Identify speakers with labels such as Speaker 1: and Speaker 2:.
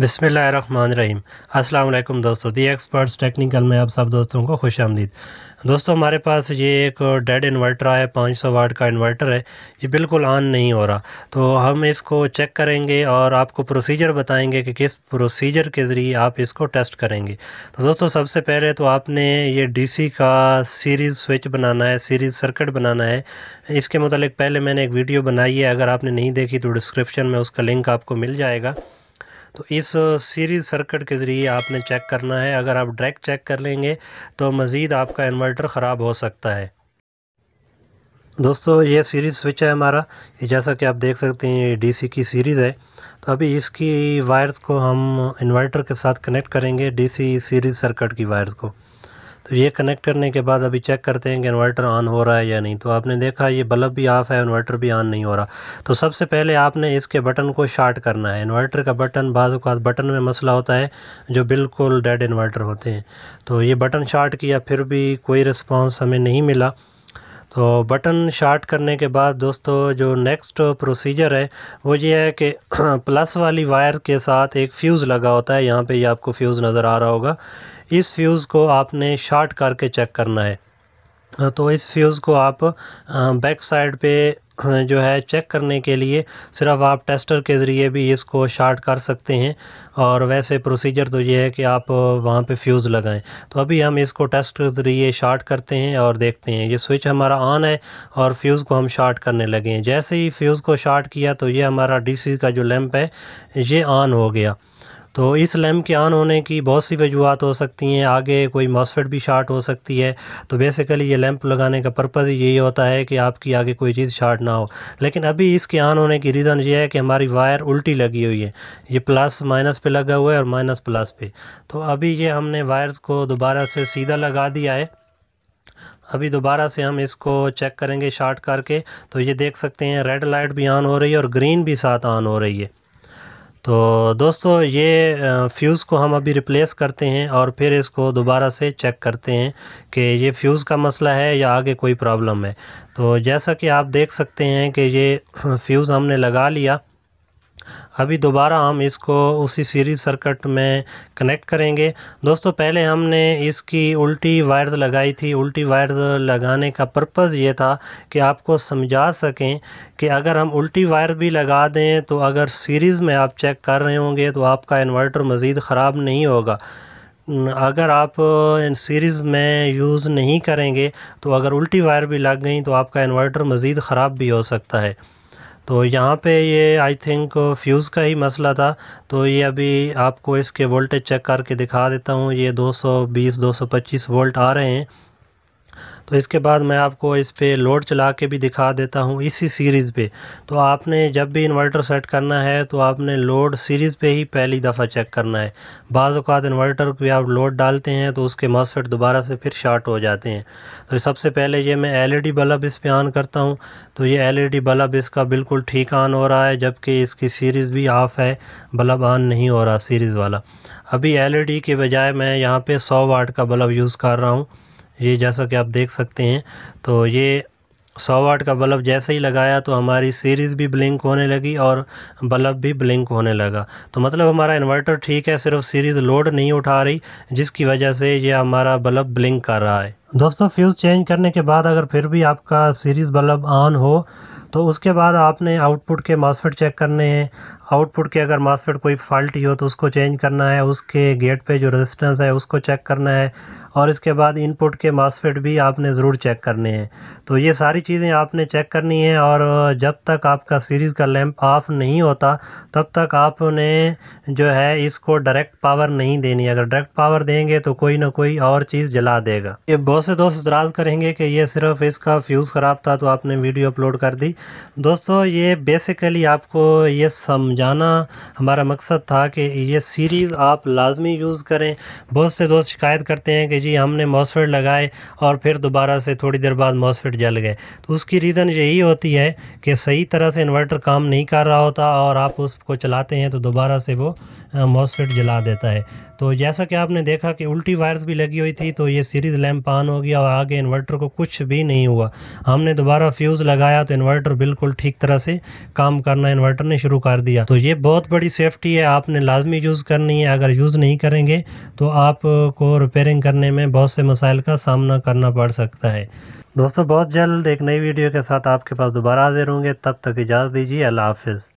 Speaker 1: बिसमीम अल्लाम दोस्तों दी एक्सपर्ट्स टेक्निकल में आप सब दोस्तों को खुश आमदीद दोस्तों हमारे पास ये एक डेड इन्वर्टर आया पाँच सौ वाट का इन्वर्टर है ये बिल्कुल ऑन नहीं हो रहा तो हम इसको चेक करेंगे और आपको प्रोसीजर बताएंगे कि किस प्रोसीजर के ज़रिए आप इसको टेस्ट करेंगे तो दोस्तों सबसे पहले तो आपने ये डी का सीरीज़ स्विच बनाना है सीरीज़ सर्किट बनाना है इसके मतलब पहले मैंने एक वीडियो बनाई है अगर आपने नहीं देखी तो डिस्क्रिप्शन में उसका लिंक आपको मिल जाएगा तो इस सीरीज़ सर्किट के ज़रिए आपने चेक करना है अगर आप डायरेक्ट चेक कर लेंगे तो मज़ीद आपका इन्वर्टर ख़राब हो सकता है दोस्तों ये सीरीज़ स्विच है हमारा ये जैसा कि आप देख सकते हैं ये डीसी की सीरीज़ है तो अभी इसकी वायर्स को हम इन्वर्टर के साथ कनेक्ट करेंगे डीसी सीरीज़ सर्किट की वायर्स को तो ये कनेक्ट करने के बाद अभी चेक करते हैं कि इन्वर्टर ऑन हो रहा है या नहीं तो आपने देखा ये बल्ब भी ऑफ़ है इन्वर्टर भी ऑन नहीं हो रहा तो सबसे पहले आपने इसके बटन को शार्ट करना है इन्वर्टर का बटन बाज़ात बटन में मसला होता है जो बिल्कुल डेड इन्वर्टर होते हैं तो ये बटन शार्ट किया फिर भी कोई रिस्पॉन्स हमें नहीं मिला तो बटन शार्ट करने के बाद दोस्तों जो नेक्स्ट प्रोसीजर है वो ये है कि प्लस वाली वायर के साथ एक फ्यूज़ लगा होता है यहाँ पे ये यह आपको फ्यूज़ नज़र आ रहा होगा इस फ्यूज़ को आपने शार्ट करके चेक करना है तो इस फ्यूज़ को आप बैक साइड पे जो है चेक करने के लिए सिर्फ आप टेस्टर के ज़रिए भी इसको शार्ट कर सकते हैं और वैसे प्रोसीजर तो ये है कि आप वहाँ पे फ्यूज़ लगाएं तो अभी हम इसको टेस्ट के ज़रिए शार्ट करते हैं और देखते हैं ये स्विच हमारा ऑन है और फ्यूज़ को हम शार्ट करने लगे हैं जैसे ही फ्यूज़ को शार्ट किया तो ये हमारा डी का जो लैंप है ये ऑन हो गया तो इस लैम्प के ऑन होने की बहुत सी वजूहत हो सकती हैं आगे कोई मॉसफेट भी शार्ट हो सकती है तो बेसिकली ये लैम्प लगाने का पर्पज़ यही होता है कि आपकी आगे कोई चीज़ शार्ट ना हो लेकिन अभी इसके ऑन होने की रीज़न ये है कि हमारी वायर उल्टी लगी हुई है ये प्लस माइनस पे लगा हुआ है और माइनस प्लस पे तो अभी ये हमने वायर्स को दोबारा से सीधा लगा दिया है अभी दोबारा से हम इसको चेक करेंगे शार्ट करके तो ये देख सकते हैं रेड लाइट भी ऑन हो रही है और ग्रीन भी साथ ऑन हो रही है तो दोस्तों ये फ्यूज़ को हम अभी रिप्लेस करते हैं और फिर इसको दोबारा से चेक करते हैं कि ये फ्यूज़ का मसला है या आगे कोई प्रॉब्लम है तो जैसा कि आप देख सकते हैं कि ये फ्यूज़ हमने लगा लिया अभी दोबारा हम इसको उसी सीरीज़ सर्किट में कनेक्ट करेंगे दोस्तों पहले हमने इसकी उल्टी वायर्स लगाई थी उल्टी वायर्स लगाने का पर्पज़ ये था कि आपको समझा सकें कि अगर हम उल्टी वायर भी लगा दें तो अगर सीरीज़ में आप चेक कर रहे होंगे तो आपका इन्वर्टर मज़ीद ख़राब नहीं होगा अगर आप इन सीरीज़ में यूज़ नहीं करेंगे तो अगर उल्टी वायर भी लग गई तो आपका इन्वर्टर मज़ीद ख़राब भी हो सकता है तो यहाँ पे ये आई थिंक फ्यूज़ का ही मसला था तो ये अभी आपको इसके वोल्टेज चेक करके दिखा देता हूँ ये 220 225 वोल्ट आ रहे हैं तो इसके बाद मैं आपको इस पर लोड चला के भी दिखा देता हूँ इसी सीरीज़ पे तो आपने जब भी इन्वर्टर सेट करना है तो आपने लोड सीरीज़ पे ही पहली दफ़ा चेक करना है बाज़ अवत इन्वर्टर पे आप लोड डालते हैं तो उसके मॉसफेट दोबारा से फिर शार्ट हो जाते हैं तो सबसे पहले ये मैं एल बल्ब इस पर ऑन करता हूँ तो ये एल बल्ब इसका बिल्कुल ठीक ऑन हो रहा है जबकि इसकी सीरीज़ भी ऑफ़ है बल्ब ऑन नहीं हो रहा सीरीज़ वाला अभी एल के बजाय मैं यहाँ पर सौ वाट का बल्ब यूज़ कर रहा हूँ ये जैसा कि आप देख सकते हैं तो ये सौ वाट का बल्ब जैसे ही लगाया तो हमारी सीरीज़ भी ब्लिंक होने लगी और बल्ब भी ब्लिंक होने लगा तो मतलब हमारा इन्वर्टर ठीक है सिर्फ सीरीज़ लोड नहीं उठा रही जिसकी वजह से ये हमारा बल्ब ब्लिंक कर रहा है दोस्तों फ्यूज़ चेंज करने के बाद अगर फिर भी आपका सीरीज़ बल्ब ऑन हो तो उसके बाद आपने आउटपुट के मास्फेट चेक करने हैं आउटपुट के अगर मास्फेट कोई फॉल्टी हो तो उसको चेंज करना है उसके गेट पे जो रेजिस्टेंस है उसको चेक करना है और इसके बाद इनपुट के मास्फेट भी आपने ज़रूर चेक करने हैं तो ये सारी चीज़ें आपने चेक करनी है और जब तक आपका सीरीज़ का लैंप ऑफ नहीं होता तब तक आपने जो है इसको डायरेक्ट पावर नहीं देनी अगर डायरेक्ट पावर देंगे तो कोई ना कोई और चीज़ जला देगा ये बहुत बहुत से दोस्त इतराज़ करेंगे कि ये सिर्फ इसका फ्यूज़ ख़राब था तो आपने वीडियो अपलोड कर दी दोस्तों ये बेसिकली आपको ये समझाना हमारा मकसद था कि ये सीरीज़ आप लाजमी यूज़ करें बहुत से दोस्त शिकायत करते हैं कि जी हमने मॉसफेट लगाए और फिर दोबारा से थोड़ी देर बाद मॉसफेट जल गए तो उसकी रीज़न यही होती है कि सही तरह से इन्वर्टर काम नहीं कर रहा होता और आप उसको चलाते हैं तो दोबारा से वो मॉसफेट जला देता है तो जैसा कि आपने देखा कि उल्टी वायर्स भी लगी हुई थी तो ये सीरीज़ लैम्प ऑन ऑन हो गया और आगे इन्वर्टर को कुछ भी नहीं हुआ हमने दोबारा फ्यूज़ लगाया तो इन्वर्टर बिल्कुल ठीक तरह से काम करना इन्वर्टर ने शुरू कर दिया तो ये बहुत बड़ी सेफ्टी है आपने लाजमी यूज़ करनी है अगर यूज़ नहीं करेंगे तो आपको रिपेयरिंग करने में बहुत से मसाइल का सामना करना पड़ सकता है दोस्तों बहुत जल्द एक नई वीडियो के साथ आपके पास दोबारा हाजिर होंगे तब तक इजाज़त दीजिए अल्लाह हाफिज़